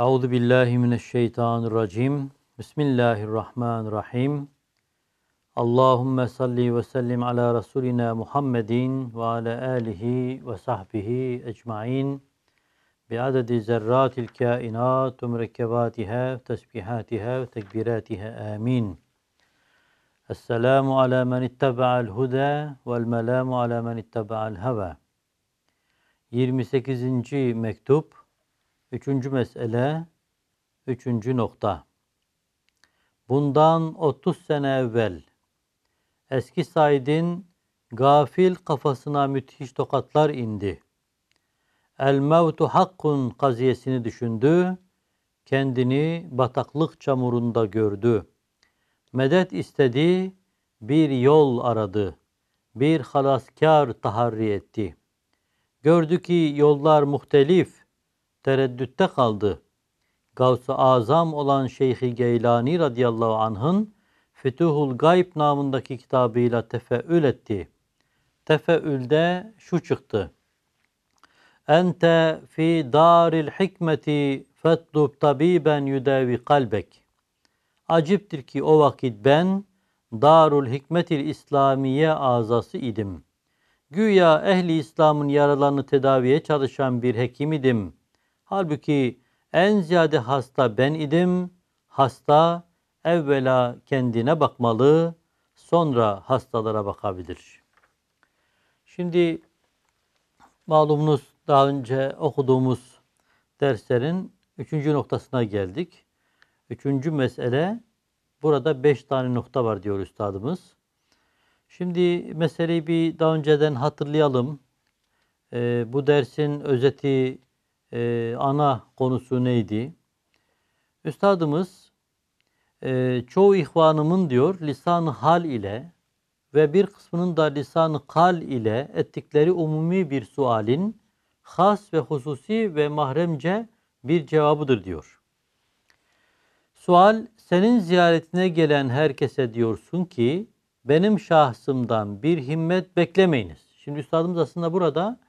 Euzu billahi mineşşeytanirracim. Bismillahirrahmanirrahim. Allahumme salli ve sellim ala rasulina Muhammedin ve ala alihi ve sahbihi ecmaîn. Bi adedi zerratil kainat ve mürekkebatiha, tesbihatiha ve tekbiratiha. Amin. Esselamu ala men ittaba'al huda vel melamu ala men ittaba'al heva. 28. mektup Üçüncü mesele, üçüncü nokta. Bundan 30 sene evvel eski Said'in gafil kafasına müthiş tokatlar indi. El mevtu hakkun kaziyesini düşündü, kendini bataklık çamurunda gördü. Medet istedi, bir yol aradı, bir halaskar taharri etti. Gördü ki yollar muhtelif, tereddütte kaldı. Gavs-ı Azam olan Şeyh-i Geylani radıyallahu anh'ın Fütuhul Gayb namındaki kitabıyla tefeül etti. Tefeülde şu çıktı. Ente fi daril hikmeti fetlub tabiben yüdevi kalbek. Aciptir ki o vakit ben Darul Hikmetil İslamiye azası idim. Güya ehli İslam'ın yaralarını tedaviye çalışan bir hekim idim. Halbuki en ziyade hasta ben idim. Hasta evvela kendine bakmalı, sonra hastalara bakabilir. Şimdi malumunuz daha önce okuduğumuz derslerin üçüncü noktasına geldik. Üçüncü mesele, burada beş tane nokta var diyor üstadımız. Şimdi meseleyi bir daha önceden hatırlayalım. Ee, bu dersin özeti e, ana konusu neydi? Üstadımız e, çoğu ihvanımın diyor lisan-ı hal ile ve bir kısmının da lisan-ı kal ile ettikleri umumi bir sualin has ve hususi ve mahremce bir cevabıdır diyor. Sual senin ziyaretine gelen herkese diyorsun ki benim şahsımdan bir himmet beklemeyiniz. Şimdi üstadımız aslında burada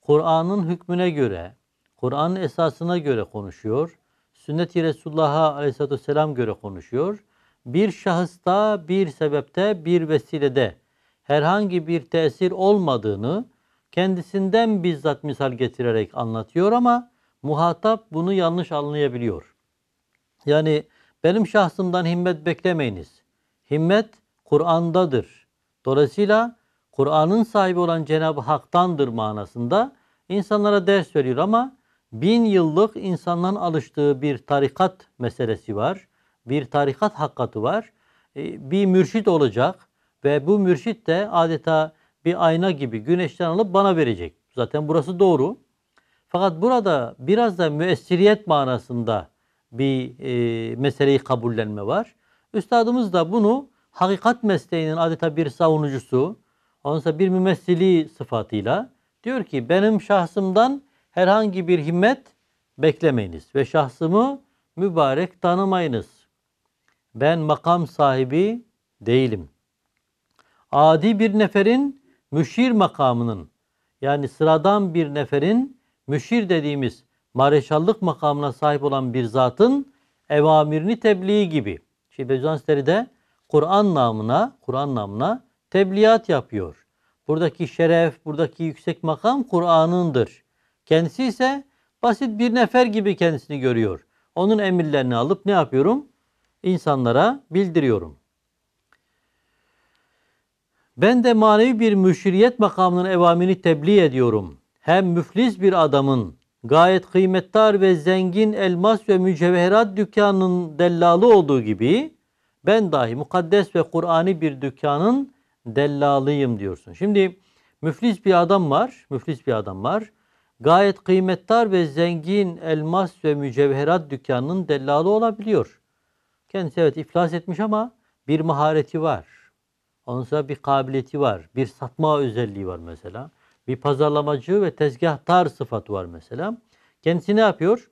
Kur'an'ın hükmüne göre Kur'an esasına göre konuşuyor. Sünnet-i Resulullah'a aleyhissalatü vesselam göre konuşuyor. Bir şahısta, bir sebepte, bir vesilede herhangi bir tesir olmadığını kendisinden bizzat misal getirerek anlatıyor ama muhatap bunu yanlış anlayabiliyor. Yani benim şahsımdan himmet beklemeyiniz. Himmet Kur'an'dadır. Dolayısıyla Kur'an'ın sahibi olan Cenab-ı Hak'tandır manasında insanlara ders veriyor ama bin yıllık insanların alıştığı bir tarikat meselesi var. Bir tarikat hakkatı var. E, bir mürşit olacak ve bu mürşit de adeta bir ayna gibi güneşten alıp bana verecek. Zaten burası doğru. Fakat burada biraz da müessiriyet manasında bir e, meseleyi kabullenme var. Üstadımız da bunu hakikat mesleğinin adeta bir savunucusu, ondan bir mümessili sıfatıyla diyor ki benim şahsımdan herhangi bir himmet beklemeyiniz ve şahsımı mübarek tanımayınız. Ben makam sahibi değilim. Adi bir neferin müşir makamının yani sıradan bir neferin müşir dediğimiz mareşallık makamına sahip olan bir zatın evamirini tebliği gibi. Şimdi Bezuansleri de Kur'an namına, Kur'an namına tebliğat yapıyor. Buradaki şeref, buradaki yüksek makam Kur'an'ındır. Kendisi ise basit bir nefer gibi kendisini görüyor. Onun emirlerini alıp ne yapıyorum? İnsanlara bildiriyorum. Ben de manevi bir müşriyet makamının evamini tebliğ ediyorum. Hem müflis bir adamın gayet kıymetdar ve zengin elmas ve mücevherat dükkanının dellalı olduğu gibi ben dahi mukaddes ve Kur'an'ı bir dükkanın dellalıyım diyorsun. Şimdi müflis bir adam var, müflis bir adam var gayet kıymetli ve zengin elmas ve mücevherat dükkanının dellalı olabiliyor. Kendisi evet iflas etmiş ama bir mahareti var. Ondan sonra bir kabiliyeti var. Bir satma özelliği var mesela. Bir pazarlamacı ve tezgahtar sıfatı var mesela. Kendisi ne yapıyor?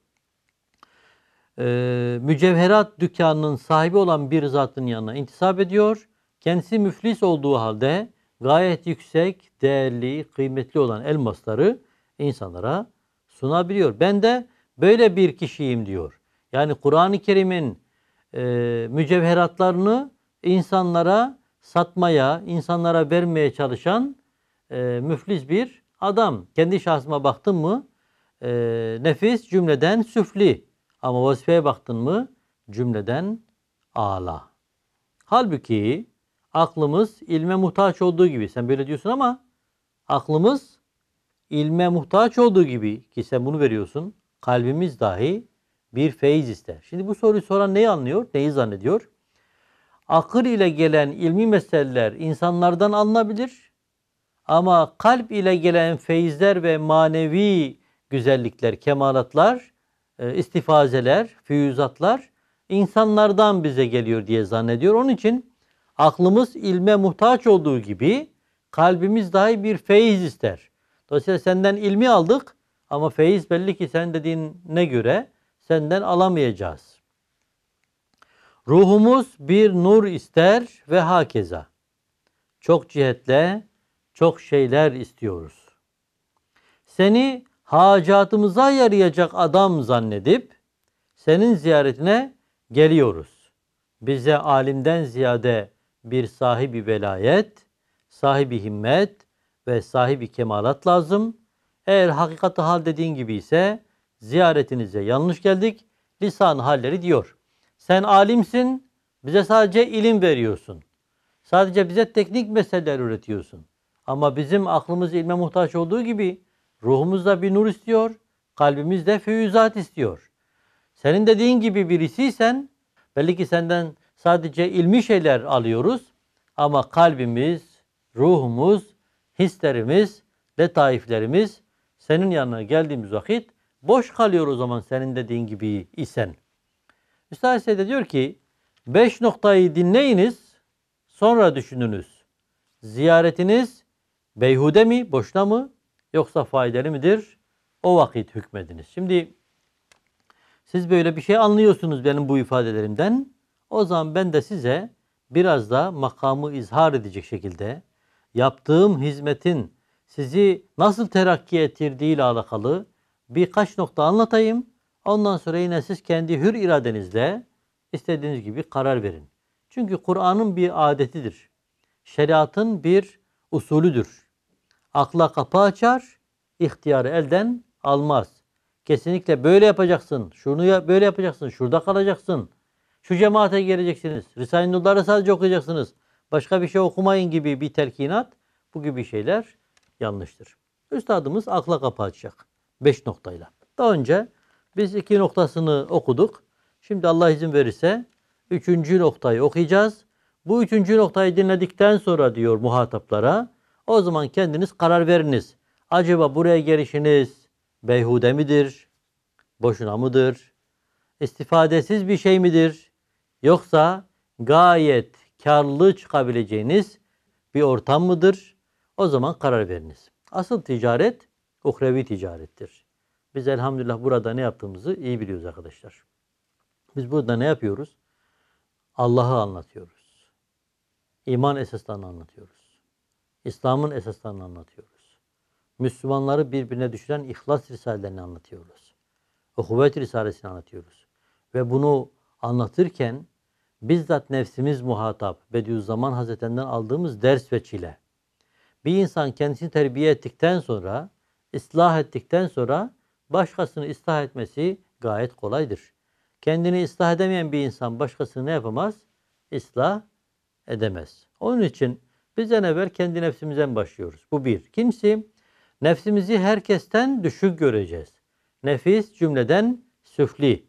Ee, mücevherat dükkanının sahibi olan bir zatın yanına intisap ediyor. Kendisi müflis olduğu halde gayet yüksek, değerli, kıymetli olan elmasları insanlara sunabiliyor. Ben de böyle bir kişiyim diyor. Yani Kur'an-ı Kerim'in e, mücevheratlarını insanlara satmaya, insanlara vermeye çalışan e, müflis bir adam. Kendi şahsıma baktın mı e, nefis cümleden süfli ama vazifeye baktın mı cümleden ağla. Halbuki aklımız ilme muhtaç olduğu gibi sen böyle diyorsun ama aklımız ilme muhtaç olduğu gibi ki sen bunu veriyorsun kalbimiz dahi bir feyiz ister. Şimdi bu soruyu soran neyi anlıyor, neyi zannediyor? Akıl ile gelen ilmi meseleler insanlardan alınabilir ama kalp ile gelen feyizler ve manevi güzellikler, kemalatlar, e, istifazeler, füyüzatlar insanlardan bize geliyor diye zannediyor. Onun için aklımız ilme muhtaç olduğu gibi kalbimiz dahi bir feyiz ister. Dolayısıyla senden ilmi aldık ama feyiz belli ki sen dediğine göre senden alamayacağız. Ruhumuz bir nur ister ve hakeza. Çok cihetle çok şeyler istiyoruz. Seni hacatımıza yarayacak adam zannedip senin ziyaretine geliyoruz. Bize alimden ziyade bir sahibi velayet, sahibi himmet, ve sahibi kemalat lazım. Eğer hakikat hal dediğin gibi ise ziyaretinize yanlış geldik. Lisan halleri diyor. Sen alimsin, bize sadece ilim veriyorsun. Sadece bize teknik meseleler üretiyorsun. Ama bizim aklımız ilme muhtaç olduğu gibi ruhumuz da bir nur istiyor, kalbimiz de füyüzat istiyor. Senin dediğin gibi birisiysen belli ki senden sadece ilmi şeyler alıyoruz ama kalbimiz, ruhumuz hislerimiz, letaiflerimiz senin yanına geldiğimiz vakit boş kalıyor o zaman senin dediğin gibi isen. Üstad Seyyid diyor ki beş noktayı dinleyiniz sonra düşününüz. Ziyaretiniz beyhude mi, boşuna mı yoksa faydalı midir? O vakit hükmediniz. Şimdi siz böyle bir şey anlıyorsunuz benim bu ifadelerimden. O zaman ben de size biraz da makamı izhar edecek şekilde yaptığım hizmetin sizi nasıl terakki ettirdiği ile alakalı birkaç nokta anlatayım. Ondan sonra yine siz kendi hür iradenizle istediğiniz gibi karar verin. Çünkü Kur'an'ın bir adetidir. Şeriatın bir usulüdür. Akla kapı açar, ihtiyarı elden almaz. Kesinlikle böyle yapacaksın, şunu böyle yapacaksın, şurada kalacaksın, şu cemaate geleceksiniz, Risale-i Nur'ları sadece okuyacaksınız, başka bir şey okumayın gibi bir telkinat bu gibi şeyler yanlıştır. Üstadımız akla kapı açacak. Beş noktayla. Daha önce biz iki noktasını okuduk. Şimdi Allah izin verirse üçüncü noktayı okuyacağız. Bu üçüncü noktayı dinledikten sonra diyor muhataplara o zaman kendiniz karar veriniz. Acaba buraya gelişiniz beyhude midir? Boşuna mıdır? İstifadesiz bir şey midir? Yoksa gayet karlı çıkabileceğiniz bir ortam mıdır? O zaman karar veriniz. Asıl ticaret uhrevi ticarettir. Biz elhamdülillah burada ne yaptığımızı iyi biliyoruz arkadaşlar. Biz burada ne yapıyoruz? Allah'ı anlatıyoruz. İman esaslarını anlatıyoruz. İslam'ın esaslarını anlatıyoruz. Müslümanları birbirine düşüren ihlas risalelerini anlatıyoruz. Uhuvvet risalesini anlatıyoruz. Ve bunu anlatırken bizzat nefsimiz muhatap Bediüzzaman Hazretlerinden aldığımız ders ve çile. Bir insan kendisini terbiye ettikten sonra, ıslah ettikten sonra başkasını ıslah etmesi gayet kolaydır. Kendini ıslah edemeyen bir insan başkasını ne yapamaz? Islah edemez. Onun için bizden evvel kendi nefsimizden başlıyoruz. Bu bir. Kimsi nefsimizi herkesten düşük göreceğiz. Nefis cümleden süfli.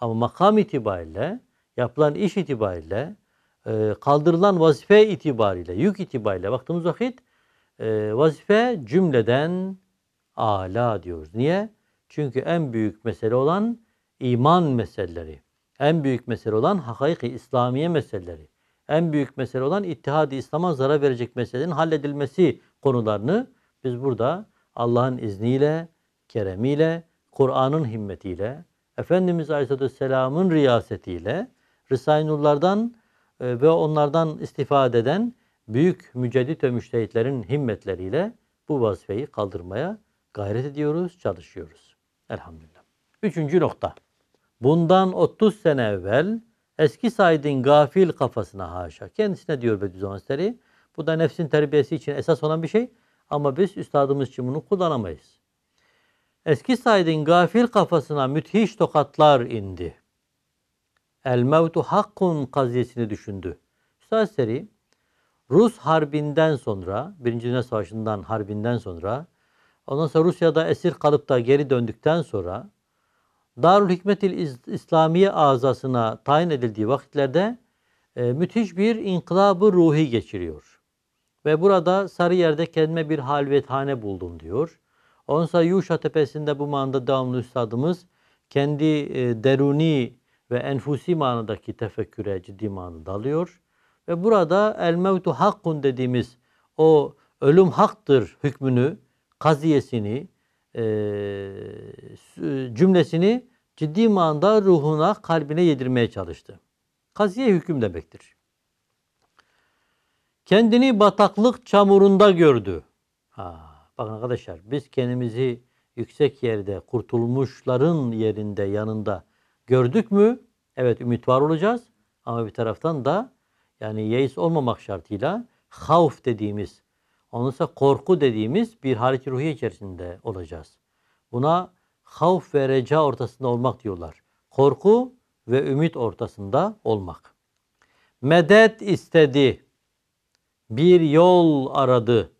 Ama makam itibariyle yapılan iş itibariyle, e, kaldırılan vazife itibariyle, yük itibariyle baktığımız vakit e, vazife cümleden ala diyoruz. Niye? Çünkü en büyük mesele olan iman meseleleri, en büyük mesele olan hakaiki İslamiye meseleleri, en büyük mesele olan ittihad İslam'a zarar verecek meselelerin halledilmesi konularını biz burada Allah'ın izniyle, keremiyle, Kur'an'ın himmetiyle, Efendimiz Aleyhisselatü Vesselam'ın riyasetiyle Risale-i Nurlardan e, ve onlardan istifade eden büyük müceddit ve müştehitlerin himmetleriyle bu vazifeyi kaldırmaya gayret ediyoruz, çalışıyoruz. Elhamdülillah. Üçüncü nokta. Bundan 30 sene evvel eski Said'in gafil kafasına haşa. Kendisine diyor Bediüzzaman Hazretleri. Bu da nefsin terbiyesi için esas olan bir şey. Ama biz üstadımız için bunu kullanamayız. Eski Said'in gafil kafasına müthiş tokatlar indi. El mevtu hakkun kazyesini düşündü. Üstad Seri Rus harbinden sonra, Birinci Dünya Savaşı'ndan harbinden sonra, ondan sonra Rusya'da esir kalıp da geri döndükten sonra Darül Hikmetil İslamiye azasına tayin edildiği vakitlerde e, müthiş bir inkılabı ruhi geçiriyor. Ve burada sarı yerde kendime bir halvethane buldum diyor. Onsa Yuşa Tepesi'nde bu manda devamlı üstadımız kendi e, deruni ve enfusi manadaki tefekküre ciddi manada dalıyor. Ve burada el mevtu hakkun dediğimiz o ölüm haktır hükmünü, kaziyesini, e, cümlesini ciddi manada ruhuna, kalbine yedirmeye çalıştı. Kaziye hüküm demektir. Kendini bataklık çamurunda gördü. Ha, bakın arkadaşlar biz kendimizi yüksek yerde, kurtulmuşların yerinde, yanında gördük mü evet ümit var olacağız ama bir taraftan da yani yeis olmamak şartıyla havf dediğimiz onunsa korku dediğimiz bir halik ruhi içerisinde olacağız. Buna havf ve reca ortasında olmak diyorlar. Korku ve ümit ortasında olmak. Medet istedi. Bir yol aradı.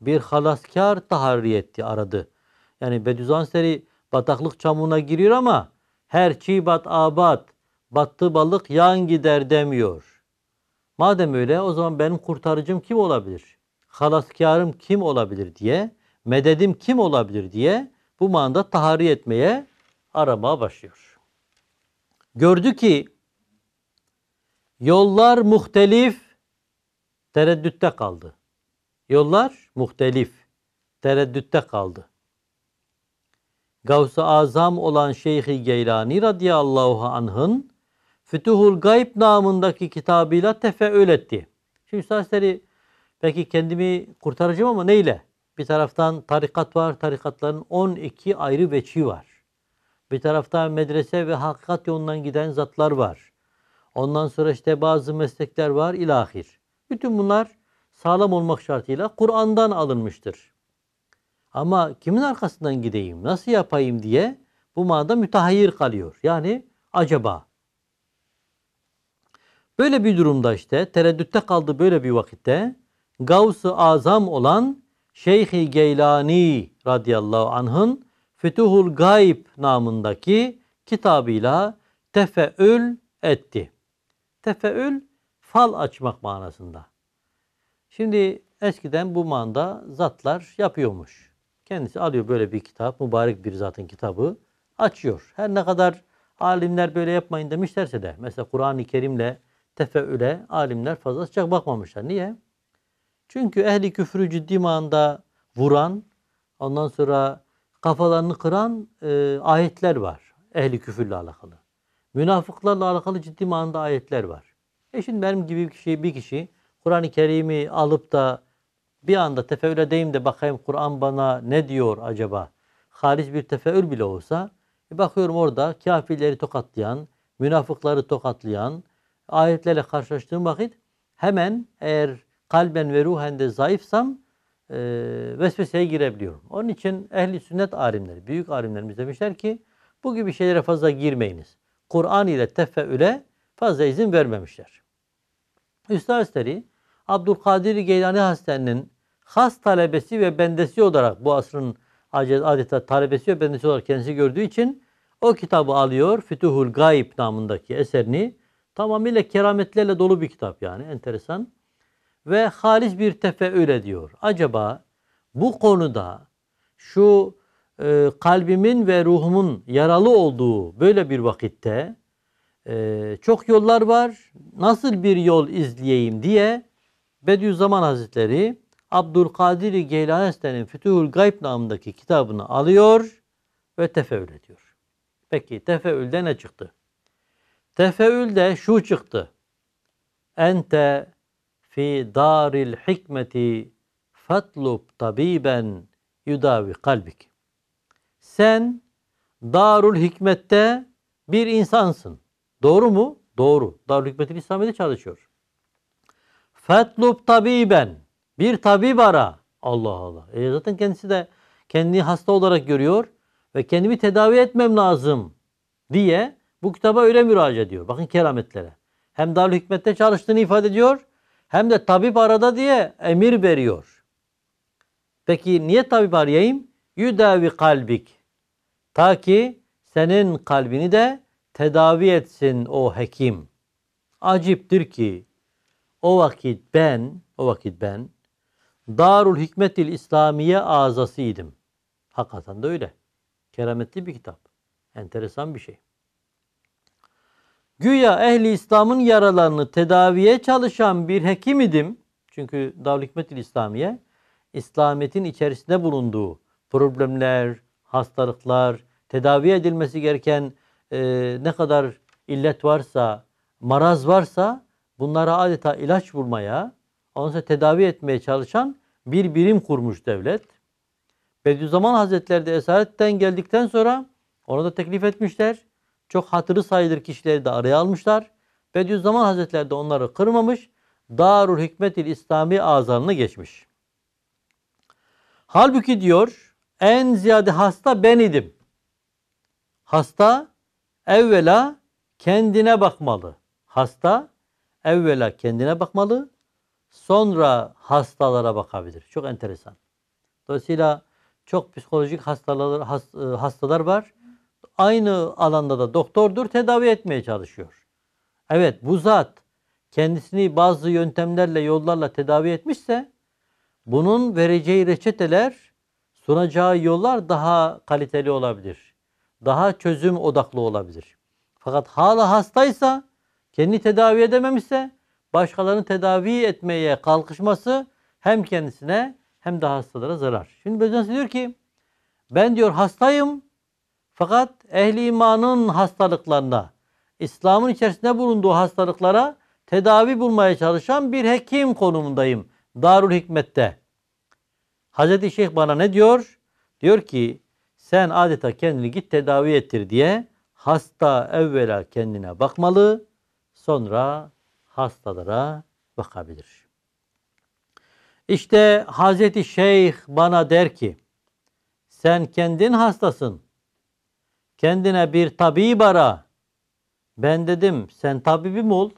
Bir halaskar tahriyetti aradı. Yani Bediüzzaman Seri bataklık çamuruna giriyor ama her kibat abat battı balık yan gider demiyor. Madem öyle o zaman benim kurtarıcım kim olabilir? Halaskarım kim olabilir diye, mededim kim olabilir diye bu manda tahari etmeye, aramaya başlıyor. Gördü ki yollar muhtelif, tereddütte kaldı. Yollar muhtelif, tereddütte kaldı. Gavs-ı Azam olan Şeyh-i Geylani radıyallahu anh'ın Fütuhul Gayb namındaki kitabıyla tefeül etti. Şimdi Üstad peki kendimi kurtaracağım ama neyle? Bir taraftan tarikat var, tarikatların 12 ayrı veçi var. Bir taraftan medrese ve hakikat yolundan giden zatlar var. Ondan sonra işte bazı meslekler var ilahir. Bütün bunlar sağlam olmak şartıyla Kur'an'dan alınmıştır. Ama kimin arkasından gideyim, nasıl yapayım diye bu manada mütehayyir kalıyor. Yani acaba. Böyle bir durumda işte tereddütte kaldı böyle bir vakitte Gavs-ı Azam olan Şeyh-i Geylani radıyallahu anh'ın Fütuhul Gayb namındaki kitabıyla tefeül etti. Tefeül fal açmak manasında. Şimdi eskiden bu manda zatlar yapıyormuş. Kendisi alıyor böyle bir kitap, mübarek bir zatın kitabı açıyor. Her ne kadar alimler böyle yapmayın demişlerse de mesela Kur'an-ı Kerim'le tefeüle alimler fazla sıcak bakmamışlar. Niye? Çünkü ehli küfrü ciddi manada vuran, ondan sonra kafalarını kıran e, ayetler var. Ehli küfürle alakalı. Münafıklarla alakalı ciddi manada ayetler var. E şimdi benim gibi bir kişi, bir kişi Kur'an-ı Kerim'i alıp da bir anda tefeül edeyim de bakayım Kur'an bana ne diyor acaba? Hariç bir tefeül bile olsa e bakıyorum orada kafirleri tokatlayan, münafıkları tokatlayan ayetlerle karşılaştığım vakit hemen eğer kalben ve ruhen de zayıfsam e, vesveseye girebiliyorum. Onun için ehli sünnet alimleri, büyük alimlerimiz demişler ki bu gibi şeylere fazla girmeyiniz. Kur'an ile tefeüle fazla izin vermemişler. Üstad Üsteri Abdülkadir Geylani Hazretleri'nin has talebesi ve bendesi olarak bu asrın adeta talebesi ve bendesi olarak kendisi gördüğü için o kitabı alıyor. Fütuhul Gayb namındaki eserini tamamıyla kerametlerle dolu bir kitap yani enteresan. Ve halis bir tefe tefeül diyor Acaba bu konuda şu e, kalbimin ve ruhumun yaralı olduğu böyle bir vakitte e, çok yollar var. Nasıl bir yol izleyeyim diye Bediüzzaman Hazretleri Abdülkadir Geylani Hazretleri'nin Fütuhul Gayb namındaki kitabını alıyor ve tefeül ediyor. Peki tefevülde ne çıktı? Tefevülde şu çıktı. Ente fi daril hikmeti fatlub tabiben yudavi kalbik. Sen darul hikmette bir insansın. Doğru mu? Doğru. Darul hikmeti İslam'da çalışıyor. Fatlub tabiben. Bir tabip ara. Allah Allah. E zaten kendisi de kendini hasta olarak görüyor ve kendimi tedavi etmem lazım diye bu kitaba öyle müraca ediyor. Bakın kerametlere. Hem Darül Hikmet'te çalıştığını ifade ediyor hem de tabip arada diye emir veriyor. Peki niye tabip arayayım? Yüdevi kalbik. Ta ki senin kalbini de tedavi etsin o hekim. Aciptir ki o vakit ben, o vakit ben Darul Hikmetil İslamiye azasıydım. Hakikaten de öyle. Kerametli bir kitap. Enteresan bir şey. Güya ehli İslam'ın yaralarını tedaviye çalışan bir hekim idim. Çünkü Darul Hikmetil İslamiye İslamiyet'in içerisinde bulunduğu problemler, hastalıklar, tedavi edilmesi gereken e, ne kadar illet varsa, maraz varsa bunlara adeta ilaç bulmaya, ondan sonra tedavi etmeye çalışan bir birim kurmuş devlet. Bediüzzaman Hazretleri de esaretten geldikten sonra ona da teklif etmişler. Çok hatırı sayılır kişileri de araya almışlar. Bediüzzaman Hazretleri de onları kırmamış. Darul Hikmetil İslami azanını geçmiş. Halbuki diyor en ziyade hasta ben idim. Hasta evvela kendine bakmalı. Hasta evvela kendine bakmalı sonra hastalara bakabilir. Çok enteresan. Dolayısıyla çok psikolojik hastalar e, hastalar var. Aynı alanda da doktordur, tedavi etmeye çalışıyor. Evet bu zat kendisini bazı yöntemlerle, yollarla tedavi etmişse bunun vereceği reçeteler, sunacağı yollar daha kaliteli olabilir. Daha çözüm odaklı olabilir. Fakat hala hastaysa, kendi tedavi edememişse başkalarını tedavi etmeye kalkışması hem kendisine hem de hastalara zarar. Şimdi Bezensi diyor ki ben diyor hastayım fakat ehli imanın hastalıklarına, İslam'ın içerisinde bulunduğu hastalıklara tedavi bulmaya çalışan bir hekim konumundayım. Darul Hikmet'te. Hazreti Şeyh bana ne diyor? Diyor ki sen adeta kendini git tedavi ettir diye hasta evvela kendine bakmalı sonra hastalara bakabilir. İşte Hazreti Şeyh bana der ki sen kendin hastasın. Kendine bir tabip ara. Ben dedim sen tabibim ol.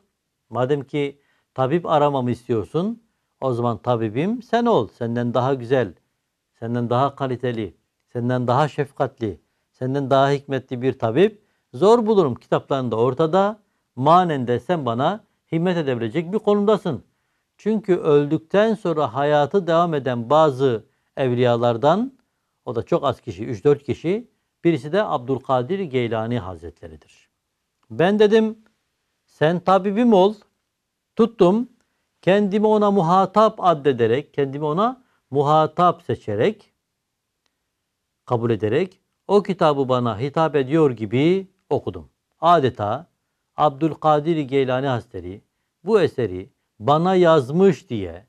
Madem ki tabip aramamı istiyorsun o zaman tabibim sen ol. Senden daha güzel, senden daha kaliteli, senden daha şefkatli, senden daha hikmetli bir tabip zor bulurum. Kitaplarında ortada manen de sen bana himmet edebilecek bir konumdasın. Çünkü öldükten sonra hayatı devam eden bazı evliyalardan o da çok az kişi, 3-4 kişi. Birisi de Abdülkadir Geylani Hazretleri'dir. Ben dedim sen tabibim ol. Tuttum. Kendimi ona muhatap addederek, kendimi ona muhatap seçerek, kabul ederek o kitabı bana hitap ediyor gibi okudum. Adeta Abdülkadir Geylani Hazretleri bu eseri bana yazmış diye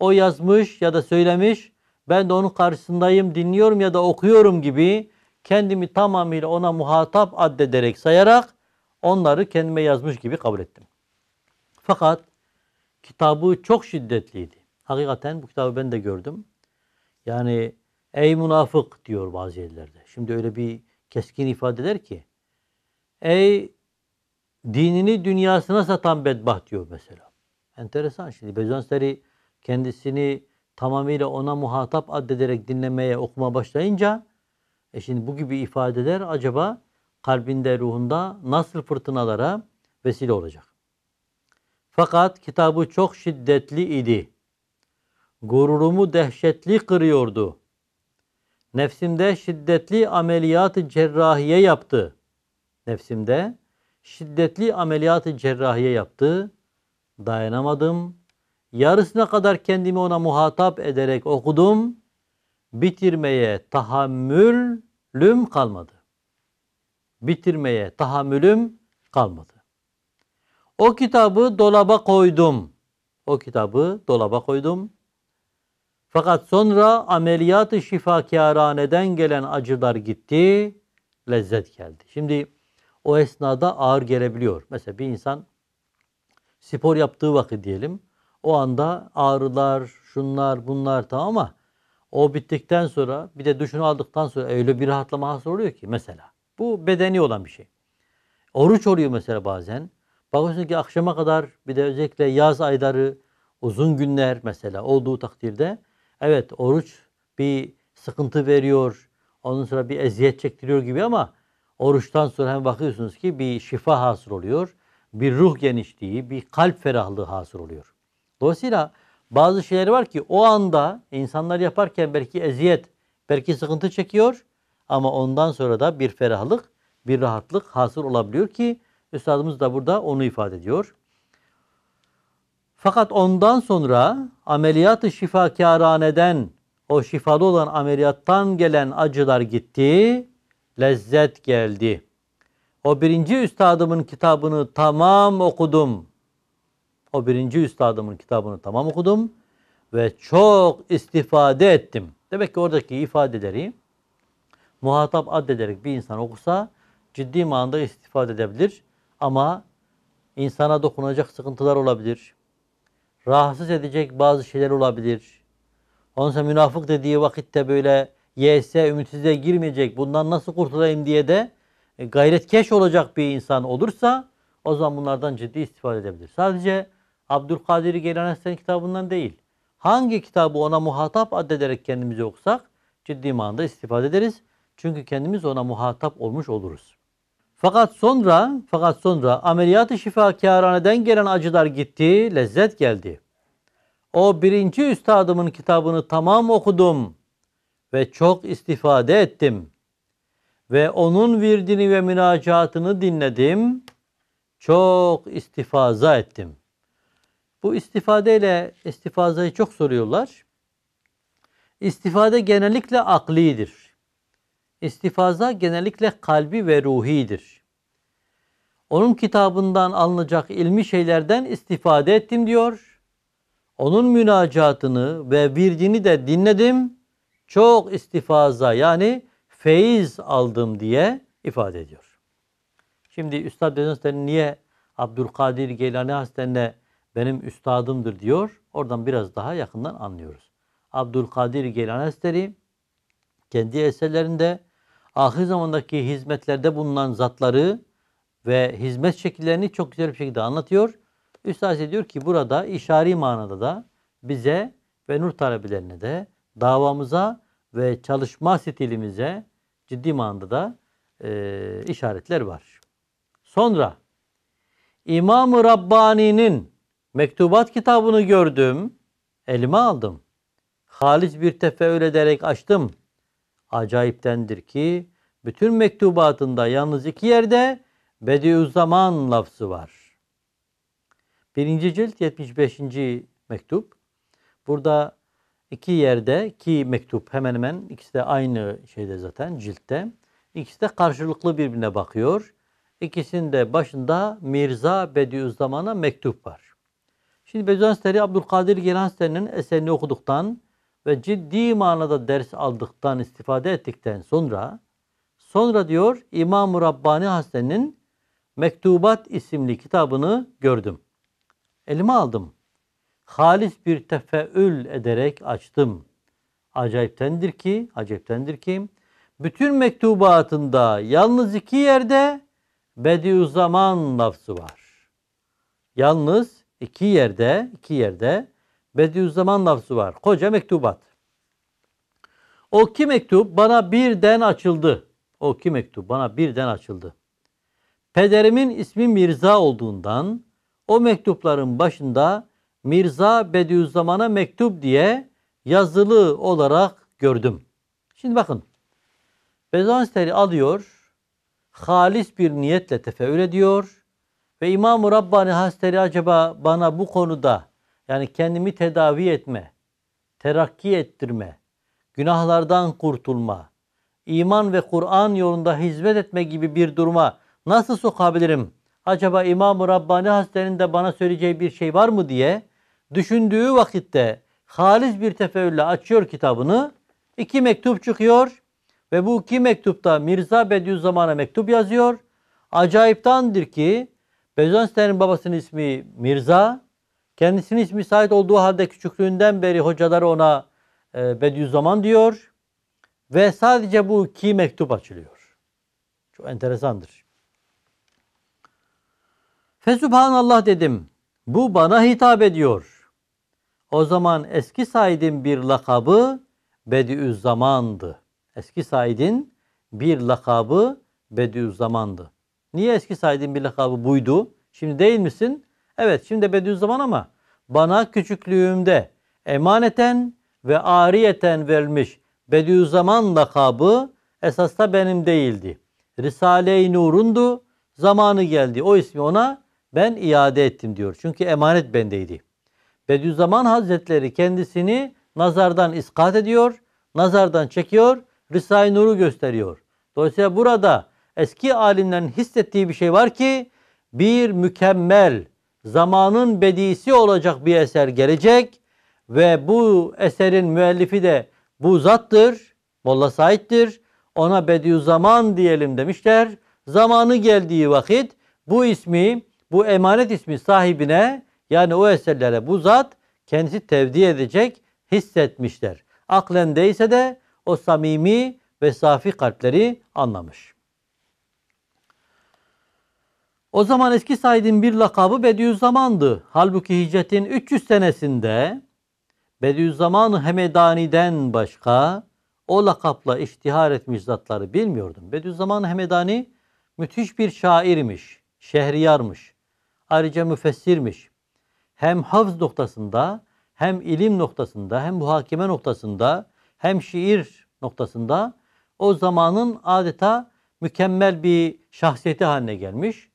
o yazmış ya da söylemiş ben de onun karşısındayım dinliyorum ya da okuyorum gibi kendimi tamamıyla ona muhatap addederek sayarak onları kendime yazmış gibi kabul ettim. Fakat kitabı çok şiddetliydi. Hakikaten bu kitabı ben de gördüm. Yani ey münafık diyor bazı yerlerde. Şimdi öyle bir keskin ifade eder ki ey dinini dünyasına satan bedbaht diyor mesela. Enteresan şimdi. Bezonseri kendisini tamamıyla ona muhatap addederek dinlemeye, okuma başlayınca e şimdi bu gibi ifadeler acaba kalbinde, ruhunda nasıl fırtınalara vesile olacak? Fakat kitabı çok şiddetli idi. Gururumu dehşetli kırıyordu. Nefsimde şiddetli ameliyat cerrahiye yaptı. Nefsimde şiddetli ameliyatı cerrahiye yaptı. Dayanamadım. Yarısına kadar kendimi ona muhatap ederek okudum. Bitirmeye tahammülüm kalmadı. Bitirmeye tahammülüm kalmadı. O kitabı dolaba koydum. O kitabı dolaba koydum. Fakat sonra ameliyatı şifakâraneden gelen acılar gitti, lezzet geldi. Şimdi o esnada ağır gelebiliyor. Mesela bir insan spor yaptığı vakit diyelim o anda ağrılar, şunlar, bunlar tamam ama o bittikten sonra bir de duşunu aldıktan sonra öyle bir rahatlama hasıl oluyor ki mesela. Bu bedeni olan bir şey. Oruç oluyor mesela bazen. Bakıyorsun ki akşama kadar bir de özellikle yaz ayları uzun günler mesela olduğu takdirde evet oruç bir sıkıntı veriyor. Onun sonra bir eziyet çektiriyor gibi ama Oruçtan sonra hem bakıyorsunuz ki bir şifa hasıl oluyor. Bir ruh genişliği, bir kalp ferahlığı hasıl oluyor. Dolayısıyla bazı şeyler var ki o anda insanlar yaparken belki eziyet, belki sıkıntı çekiyor ama ondan sonra da bir ferahlık, bir rahatlık hasıl olabiliyor ki üstadımız da burada onu ifade ediyor. Fakat ondan sonra ameliyatı şifakarhaneden o şifalı olan ameliyattan gelen acılar gitti lezzet geldi. O birinci üstadımın kitabını tamam okudum. O birinci üstadımın kitabını tamam okudum ve çok istifade ettim. Demek ki oradaki ifadeleri muhatap addederek bir insan okusa ciddi manada istifade edebilir. Ama insana dokunacak sıkıntılar olabilir. Rahatsız edecek bazı şeyler olabilir. Onsa münafık dediği vakitte böyle YS ümitsizliğe girmeyecek, bundan nasıl kurtulayım diye de e, gayretkeş olacak bir insan olursa o zaman bunlardan ciddi istifade edebilir. Sadece Abdülkadir Geylanes'in kitabından değil. Hangi kitabı ona muhatap addederek kendimizi yoksak ciddi manada istifade ederiz. Çünkü kendimiz ona muhatap olmuş oluruz. Fakat sonra, fakat sonra ameliyatı şifa şifakarhaneden gelen acılar gitti, lezzet geldi. O birinci üstadımın kitabını tamam okudum ve çok istifade ettim. Ve onun virdini ve münacatını dinledim. Çok istifaza ettim. Bu istifadeyle istifazayı çok soruyorlar. İstifade genellikle aklidir. İstifaza genellikle kalbi ve ruhidir. Onun kitabından alınacak ilmi şeylerden istifade ettim diyor. Onun münacatını ve virdini de dinledim çok istifaza yani feyiz aldım diye ifade ediyor. Şimdi Üstad Hazretleri niye Abdülkadir Geylani Hazretleri'ne benim üstadımdır diyor. Oradan biraz daha yakından anlıyoruz. Abdülkadir Geylani Hazretleri kendi eserlerinde ahir zamandaki hizmetlerde bulunan zatları ve hizmet şekillerini çok güzel bir şekilde anlatıyor. Üstad diyor ki burada işari manada da bize ve nur talebelerine de davamıza ve çalışma stilimize ciddi manada da e, işaretler var. Sonra İmam-ı Rabbani'nin mektubat kitabını gördüm, elime aldım. Halis bir tefeül ederek açtım. Acayiptendir ki bütün mektubatında yalnız iki yerde Bediüzzaman lafzı var. Birinci cilt 75. mektup. Burada iki yerde ki mektup hemen hemen ikisi de aynı şeyde zaten ciltte. İkisi de karşılıklı birbirine bakıyor. İkisinde başında Mirza Bediüzzaman'a mektup var. Şimdi Bediüzzaman Abdülkadir Geylan eserini okuduktan ve ciddi manada ders aldıktan, istifade ettikten sonra sonra diyor İmam-ı Rabbani Hasan'ın Mektubat isimli kitabını gördüm. Elime aldım halis bir tefeül ederek açtım. Acayiptendir ki, acayiptendir ki bütün mektubatında yalnız iki yerde Bediüzzaman lafzı var. Yalnız iki yerde, iki yerde Bediüzzaman lafzı var. Koca mektubat. O ki mektup bana birden açıldı. O ki mektup bana birden açıldı. Pederimin ismi Mirza olduğundan o mektupların başında Mirza Bediüzzaman'a mektup diye yazılı olarak gördüm. Şimdi bakın. Bezansleri alıyor, halis bir niyetle tefeül ediyor ve İmam-ı Rabbani Hazretleri acaba bana bu konuda yani kendimi tedavi etme, terakki ettirme, günahlardan kurtulma, iman ve Kur'an yolunda hizmet etme gibi bir duruma nasıl sokabilirim? Acaba İmam-ı Rabbani Hazretleri'nin de bana söyleyeceği bir şey var mı diye düşündüğü vakitte halis bir tefeülle açıyor kitabını. İki mektup çıkıyor ve bu iki mektupta Mirza Bediüzzaman'a mektup yazıyor. Acayiptandır ki Bezenstein'in babasının ismi Mirza, kendisinin ismi Said olduğu halde küçüklüğünden beri hocaları ona e, Bediüzzaman diyor ve sadece bu iki mektup açılıyor. Çok enteresandır. Fesubhanallah dedim. Bu bana hitap ediyor. O zaman eski Said'in bir lakabı Bediüzzaman'dı. Eski Said'in bir lakabı Bediüzzaman'dı. Niye eski Said'in bir lakabı buydu? Şimdi değil misin? Evet şimdi Bediüzzaman ama bana küçüklüğümde emaneten ve ariyeten verilmiş Bediüzzaman lakabı esasda benim değildi. Risale-i Nur'undu. Zamanı geldi. O ismi ona ben iade ettim diyor. Çünkü emanet bendeydi. Bediüzzaman Hazretleri kendisini nazardan iskat ediyor, nazardan çekiyor, Risale-i Nur'u gösteriyor. Dolayısıyla burada eski alimlerin hissettiği bir şey var ki bir mükemmel zamanın bedisi olacak bir eser gelecek ve bu eserin müellifi de bu zattır, Molla Said'dir. Ona Bediüzzaman diyelim demişler. Zamanı geldiği vakit bu ismi, bu emanet ismi sahibine yani o eserlere bu zat kendisi tevdi edecek hissetmişler. Aklen değilse de o samimi ve safi kalpleri anlamış. O zaman eski Said'in bir lakabı Bediüzzaman'dı. Halbuki hicretin 300 senesinde Bediüzzaman Hemedani'den başka o lakapla iştihar etmiş zatları bilmiyordum. Bediüzzaman Hemedani müthiş bir şairmiş, şehriyarmış, ayrıca müfessirmiş hem havz noktasında hem ilim noktasında hem muhakeme noktasında hem şiir noktasında o zamanın adeta mükemmel bir şahsiyeti haline gelmiş.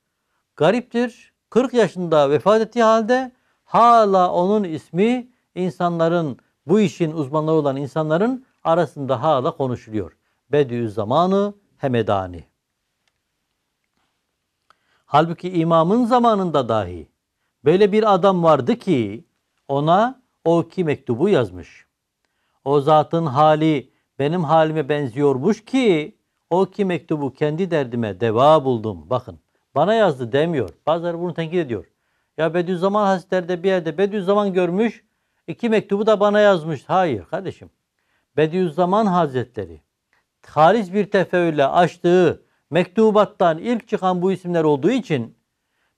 Gariptir. 40 yaşında vefat ettiği halde hala onun ismi insanların bu işin uzmanları olan insanların arasında hala konuşuluyor. Bediüzzamanı zamanı Hemedani. Halbuki imamın zamanında dahi Böyle bir adam vardı ki ona o ki mektubu yazmış. O zatın hali benim halime benziyormuş ki o ki mektubu kendi derdime deva buldum. Bakın bana yazdı demiyor. Bazıları bunu tenkit ediyor. Ya Bediüzzaman Hazretleri de bir yerde Bediüzzaman görmüş. iki mektubu da bana yazmış. Hayır kardeşim. Bediüzzaman Hazretleri hariz bir tefeülle açtığı mektubattan ilk çıkan bu isimler olduğu için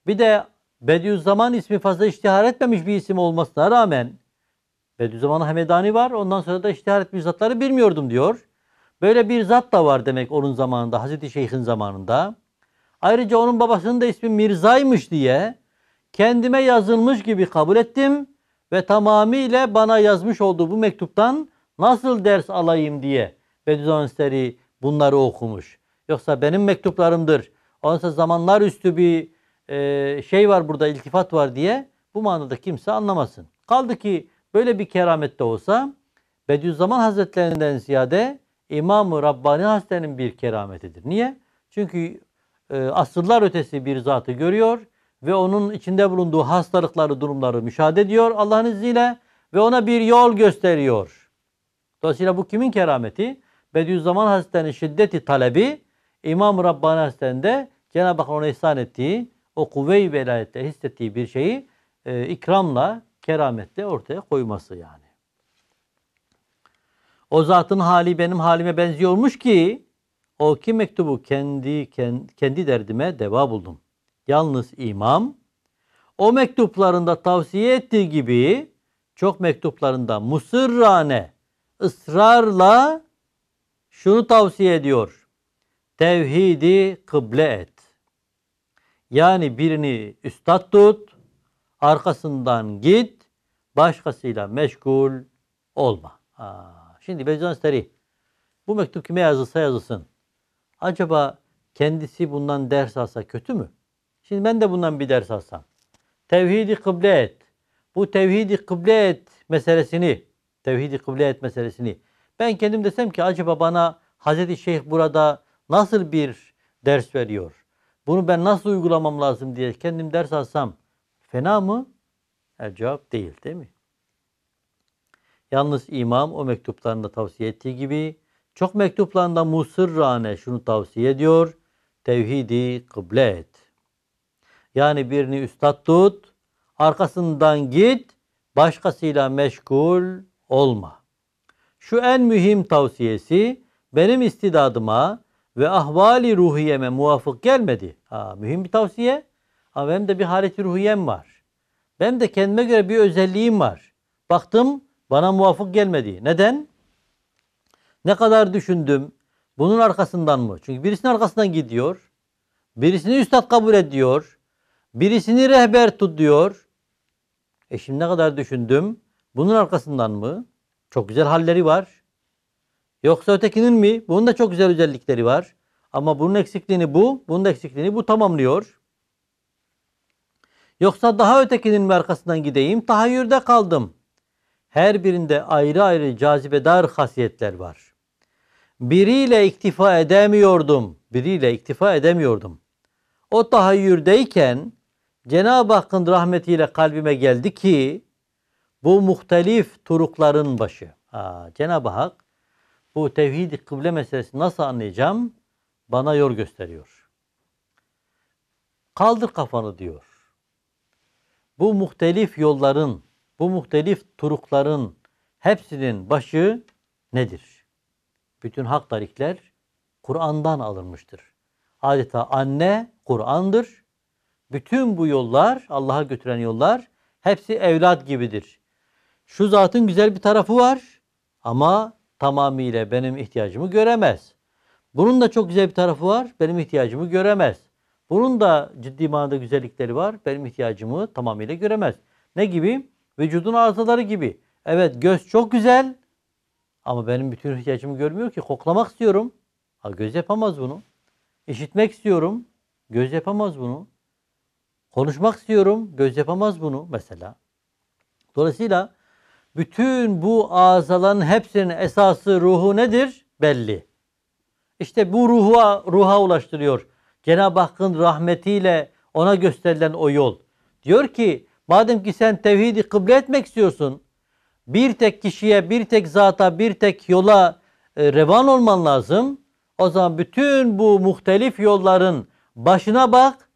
bir de Bediüzzaman ismi fazla iştihar etmemiş bir isim olmasına rağmen Bediüzzaman Hamedani var. Ondan sonra da iştihar etmiş zatları bilmiyordum diyor. Böyle bir zat da var demek onun zamanında, Hazreti Şeyh'in zamanında. Ayrıca onun babasının da ismi Mirza'ymış diye kendime yazılmış gibi kabul ettim ve tamamıyla bana yazmış olduğu bu mektuptan nasıl ders alayım diye Bediüzzaman Seri bunları okumuş. Yoksa benim mektuplarımdır. Onsa zamanlar üstü bir e, şey var burada iltifat var diye bu manada kimse anlamasın. Kaldı ki böyle bir keramet de olsa Bediüzzaman Hazretlerinden ziyade İmam-ı Rabbani Hazretleri'nin bir kerametidir. Niye? Çünkü e, asırlar ötesi bir zatı görüyor ve onun içinde bulunduğu hastalıkları, durumları müşahede ediyor Allah'ın izniyle ve ona bir yol gösteriyor. Dolayısıyla bu kimin kerameti? Bediüzzaman Hazretleri'nin şiddeti talebi İmam-ı Rabbani Hazretleri'nde Cenab-ı Hakk'ın ona ihsan ettiği o kuvve-i velayette hissettiği bir şeyi e, ikramla, kerametle ortaya koyması yani. O zatın hali benim halime benziyormuş ki o ki mektubu kendi kendi derdime deva buldum. Yalnız imam o mektuplarında tavsiye ettiği gibi çok mektuplarında musırrane ısrarla şunu tavsiye ediyor. Tevhidi kıble et. Yani birini üstad tut, arkasından git, başkasıyla meşgul olma. Ha. Şimdi Bediüzzaman Seri bu mektup kime yazılsa yazılsın. Acaba kendisi bundan ders alsa kötü mü? Şimdi ben de bundan bir ders alsam. Tevhidi kıble et. Bu tevhidi kıble et meselesini, tevhidi kıble et meselesini ben kendim desem ki acaba bana Hazreti Şeyh burada nasıl bir ders veriyor? Bunu ben nasıl uygulamam lazım diye kendim ders alsam fena mı? E, cevap değil değil mi? Yalnız imam o mektuplarında tavsiye ettiği gibi çok mektuplarında musırrane şunu tavsiye ediyor. Tevhidi kıble et. Yani birini üstad tut, arkasından git, başkasıyla meşgul olma. Şu en mühim tavsiyesi benim istidadıma, ve ahvali ruhiyeme muvafık gelmedi. Ha, mühim bir tavsiye. Ha, benim de bir haleti ruhiyem var. Benim de kendime göre bir özelliğim var. Baktım bana muvafık gelmedi. Neden? Ne kadar düşündüm. Bunun arkasından mı? Çünkü birisinin arkasından gidiyor. Birisini üstad kabul ediyor. Birisini rehber tut diyor. E şimdi ne kadar düşündüm. Bunun arkasından mı? Çok güzel halleri var. Yoksa ötekinin mi? Bunun da çok güzel özellikleri var. Ama bunun eksikliğini bu, bunun eksikliğini bu tamamlıyor. Yoksa daha ötekinin mi arkasından gideyim? Tahayyürde kaldım. Her birinde ayrı ayrı cazibedar hasiyetler var. Biriyle iktifa edemiyordum. Biriyle iktifa edemiyordum. O tahayyürdeyken Cenab-ı Hakk'ın rahmetiyle kalbime geldi ki bu muhtelif turukların başı. Cenab-ı Hak bu tevhid-i kıble meselesi nasıl anlayacağım? Bana yol gösteriyor. Kaldır kafanı diyor. Bu muhtelif yolların, bu muhtelif turukların hepsinin başı nedir? Bütün hak tarikler Kur'an'dan alınmıştır. Adeta anne Kur'an'dır. Bütün bu yollar, Allah'a götüren yollar hepsi evlat gibidir. Şu zatın güzel bir tarafı var ama tamamıyla benim ihtiyacımı göremez. Bunun da çok güzel bir tarafı var. Benim ihtiyacımı göremez. Bunun da ciddi manada güzellikleri var. Benim ihtiyacımı tamamıyla göremez. Ne gibi? Vücudun arızaları gibi. Evet göz çok güzel ama benim bütün ihtiyacımı görmüyor ki. Koklamak istiyorum. Ha, göz yapamaz bunu. İşitmek istiyorum. Göz yapamaz bunu. Konuşmak istiyorum. Göz yapamaz bunu mesela. Dolayısıyla bütün bu azaların hepsinin esası ruhu nedir? Belli. İşte bu ruha, ruha ulaştırıyor. Cenab-ı Hakk'ın rahmetiyle ona gösterilen o yol. Diyor ki madem ki sen tevhidi kıble etmek istiyorsun bir tek kişiye, bir tek zata, bir tek yola e, revan olman lazım. O zaman bütün bu muhtelif yolların başına bak.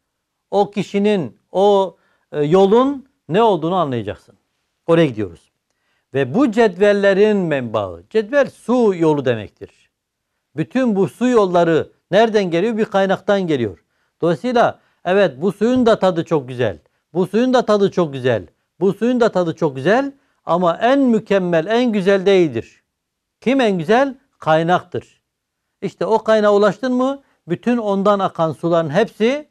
O kişinin, o e, yolun ne olduğunu anlayacaksın. Oraya gidiyoruz. Ve bu cedvellerin menbaı, cedvel su yolu demektir. Bütün bu su yolları nereden geliyor? Bir kaynaktan geliyor. Dolayısıyla evet bu suyun da tadı çok güzel. Bu suyun da tadı çok güzel. Bu suyun da tadı çok güzel ama en mükemmel, en güzel değildir. Kim en güzel? Kaynaktır. İşte o kaynağa ulaştın mı bütün ondan akan suların hepsi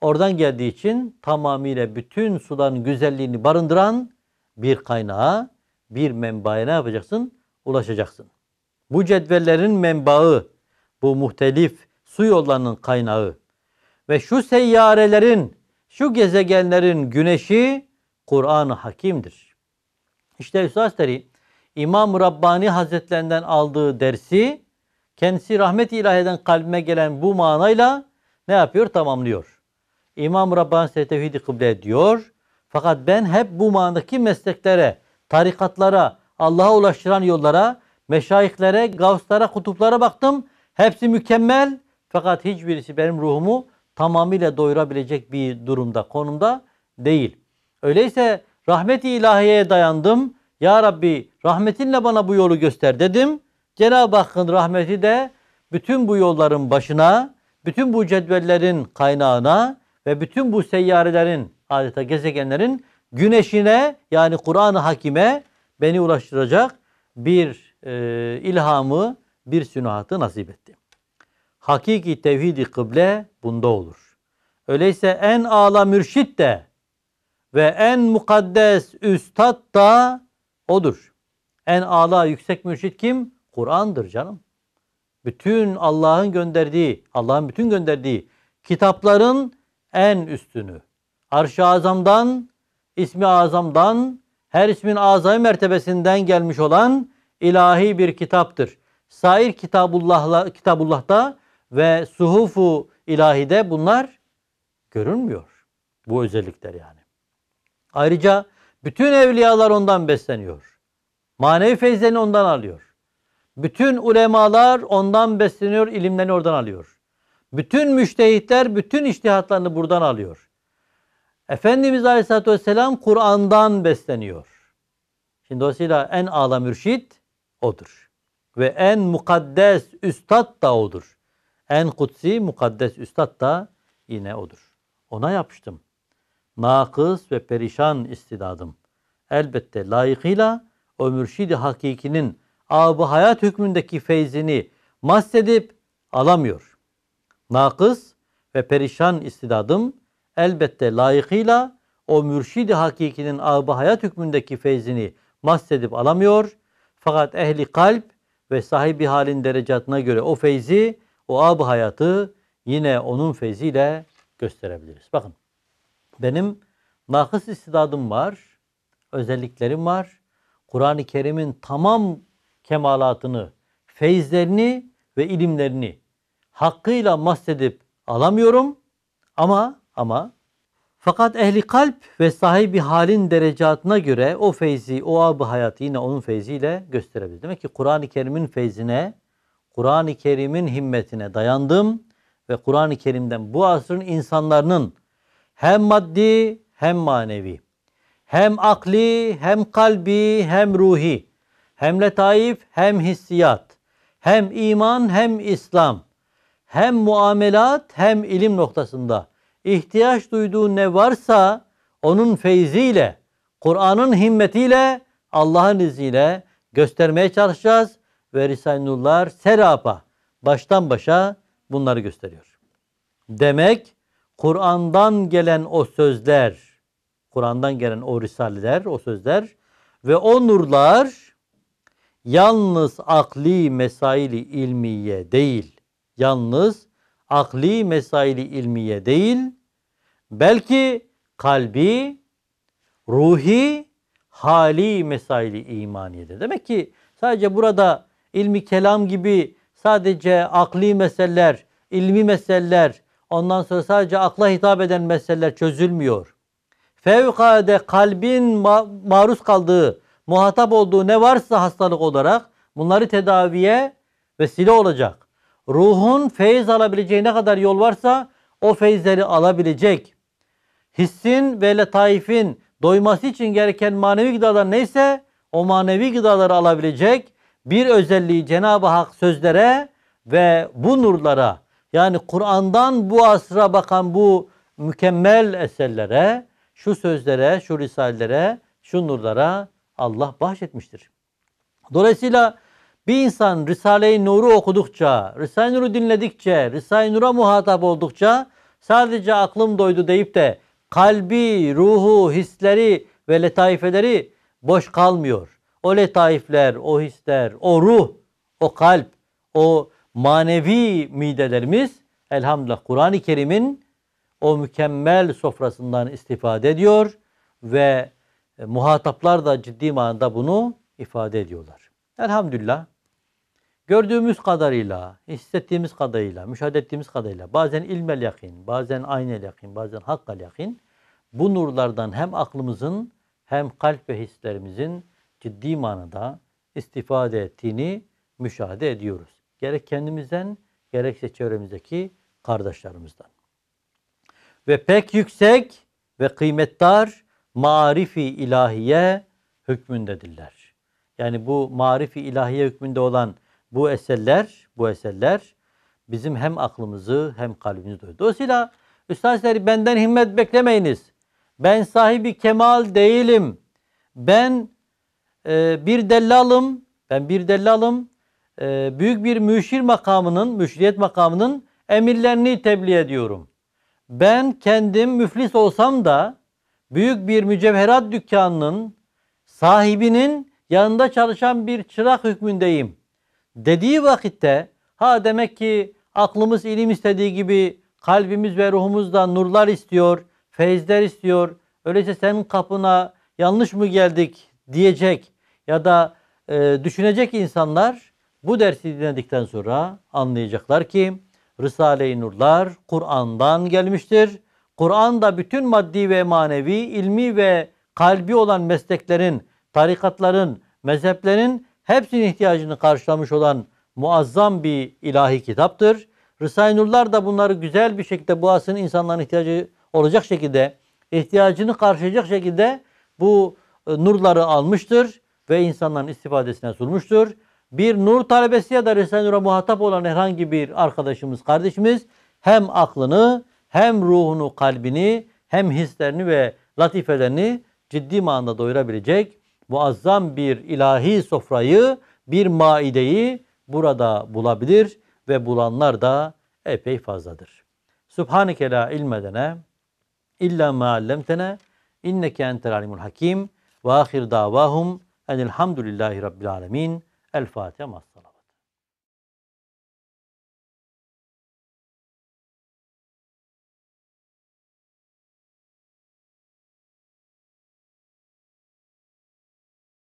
oradan geldiği için tamamıyla bütün suların güzelliğini barındıran bir kaynağa bir menbaaya ne yapacaksın? Ulaşacaksın. Bu cetvellerin menbaı, bu muhtelif su yollarının kaynağı ve şu seyyarelerin, şu gezegenlerin güneşi Kur'an-ı Hakim'dir. İşte Üstad İmam Rabbani Hazretlerinden aldığı dersi kendisi rahmet ilahiden kalbime gelen bu manayla ne yapıyor? Tamamlıyor. İmam Rabbani Tevhid-i Kıble diyor. Fakat ben hep bu manadaki mesleklere tarikatlara, Allah'a ulaştıran yollara, meşayihlere, gavslara, kutuplara baktım. Hepsi mükemmel fakat hiçbirisi benim ruhumu tamamıyla doyurabilecek bir durumda, konumda değil. Öyleyse rahmeti ilahiyeye dayandım. Ya Rabbi rahmetinle bana bu yolu göster dedim. Cenab-ı Hakk'ın rahmeti de bütün bu yolların başına, bütün bu cedvellerin kaynağına ve bütün bu seyyarelerin adeta gezegenlerin güneşine yani Kur'an-ı Hakim'e beni ulaştıracak bir e, ilhamı, bir sünahatı nasip etti. Hakiki tevhid-i kıble bunda olur. Öyleyse en âlâ mürşit de ve en mukaddes üstad da odur. En âlâ yüksek mürşit kim? Kur'an'dır canım. Bütün Allah'ın gönderdiği, Allah'ın bütün gönderdiği kitapların en üstünü. Arş-ı Azam'dan ismi azamdan, her ismin azami mertebesinden gelmiş olan ilahi bir kitaptır. Sair kitabullahla, kitabullah'ta ve suhufu ilahide bunlar görünmüyor. Bu özellikler yani. Ayrıca bütün evliyalar ondan besleniyor. Manevi feyzlerini ondan alıyor. Bütün ulemalar ondan besleniyor, ilimlerini oradan alıyor. Bütün müştehitler bütün iştihatlarını buradan alıyor. Efendimiz Aleyhisselatü Vesselam Kur'an'dan besleniyor. Şimdi dolayısıyla en ala mürşit odur. Ve en mukaddes üstad da odur. En kutsi mukaddes üstad da yine odur. Ona yapıştım. Nakıs ve perişan istidadım. Elbette layıkıyla o mürşidi hakikinin abı hayat hükmündeki feyzini mahsedip alamıyor. Nakıs ve perişan istidadım elbette layıkıyla o mürşidi hakikinin abı hayat hükmündeki feyzini mahsedip alamıyor. Fakat ehli kalp ve sahibi halin derecatına göre o feyzi, o abı hayatı yine onun feyziyle gösterebiliriz. Bakın benim nakıs istidadım var, özelliklerim var. Kur'an-ı Kerim'in tamam kemalatını, feyzlerini ve ilimlerini hakkıyla mahsedip alamıyorum ama ama fakat ehli kalp ve sahibi halin derecatına göre o feyzi, o abı hayatı yine onun feyziyle gösterebilir. Demek ki Kur'an-ı Kerim'in feyzine, Kur'an-ı Kerim'in himmetine dayandım ve Kur'an-ı Kerim'den bu asrın insanların hem maddi hem manevi, hem akli hem kalbi hem ruhi, hem letaif hem hissiyat, hem iman hem İslam, hem muamelat hem ilim noktasında ihtiyaç duyduğu ne varsa onun feyziyle, Kur'an'ın himmetiyle, Allah'ın izniyle göstermeye çalışacağız. Ve Risale-i Nurlar serapa, baştan başa bunları gösteriyor. Demek Kur'an'dan gelen o sözler, Kur'an'dan gelen o risaleler, o sözler ve o nurlar yalnız akli mesaili ilmiye değil, yalnız akli mesaili ilmiye değil, Belki kalbi, ruhi, hali mesaili imaniyede. Demek ki sadece burada ilmi kelam gibi sadece akli meseleler, ilmi meseleler, ondan sonra sadece akla hitap eden meseleler çözülmüyor. Fevkade kalbin ma- maruz kaldığı, muhatap olduğu ne varsa hastalık olarak bunları tedaviye vesile olacak. Ruhun feyiz alabileceği ne kadar yol varsa o feyizleri alabilecek hissin ve letaifin doyması için gereken manevi gıdalar neyse o manevi gıdaları alabilecek bir özelliği Cenab-ı Hak sözlere ve bu nurlara yani Kur'an'dan bu asra bakan bu mükemmel eserlere, şu sözlere, şu risalelere, şu nurlara Allah bahşetmiştir. Dolayısıyla bir insan Risale-i Nur'u okudukça, Risale-i Nur'u dinledikçe, Risale-i Nur'a muhatap oldukça sadece aklım doydu deyip de kalbi, ruhu, hisleri ve letaifeleri boş kalmıyor. O letaifler, o hisler, o ruh, o kalp, o manevi midelerimiz elhamdülillah Kur'an-ı Kerim'in o mükemmel sofrasından istifade ediyor ve e, muhataplar da ciddi manada bunu ifade ediyorlar. Elhamdülillah Gördüğümüz kadarıyla, hissettiğimiz kadarıyla, müşahede ettiğimiz kadarıyla bazen ilmel yakin, bazen aynel yakin, bazen hakkal yakin bu nurlardan hem aklımızın hem kalp ve hislerimizin ciddi manada istifade ettiğini müşahede ediyoruz. Gerek kendimizden gerekse çevremizdeki kardeşlerimizden. Ve pek yüksek ve kıymetdar marifi ilahiye hükmündedirler. Yani bu marifi ilahiye hükmünde olan bu eserler, bu eserler bizim hem aklımızı hem kalbimizi doyurur. Dolayısıyla üstadları benden himmet beklemeyiniz. Ben sahibi kemal değilim. Ben e, bir dellalım. Ben bir dellalım. E, büyük bir müşir makamının, müşriyet makamının emirlerini tebliğ ediyorum. Ben kendim müflis olsam da büyük bir mücevherat dükkanının sahibinin yanında çalışan bir çırak hükmündeyim dediği vakitte ha demek ki aklımız ilim istediği gibi kalbimiz ve ruhumuz nurlar istiyor, feyizler istiyor. Öyleyse senin kapına yanlış mı geldik diyecek ya da e, düşünecek insanlar bu dersi dinledikten sonra anlayacaklar ki Risale-i Nurlar Kur'an'dan gelmiştir. Kur'an da bütün maddi ve manevi, ilmi ve kalbi olan mesleklerin, tarikatların, mezheplerin hepsinin ihtiyacını karşılamış olan muazzam bir ilahi kitaptır. Risale-i Nurlar da bunları güzel bir şekilde bu asrın insanların ihtiyacı olacak şekilde, ihtiyacını karşılayacak şekilde bu e, nurları almıştır ve insanların istifadesine sunmuştur. Bir nur talebesi ya da Risale-i Nur'a muhatap olan herhangi bir arkadaşımız, kardeşimiz hem aklını, hem ruhunu, kalbini, hem hislerini ve latifelerini ciddi manada doyurabilecek muazzam bir ilahi sofrayı, bir maideyi burada bulabilir ve bulanlar da epey fazladır. Subhaneke la ilmedene illa ma allemtene inneke entel alimul hakim ve ahir davahum enilhamdülillahi rabbil alamin El Fatiha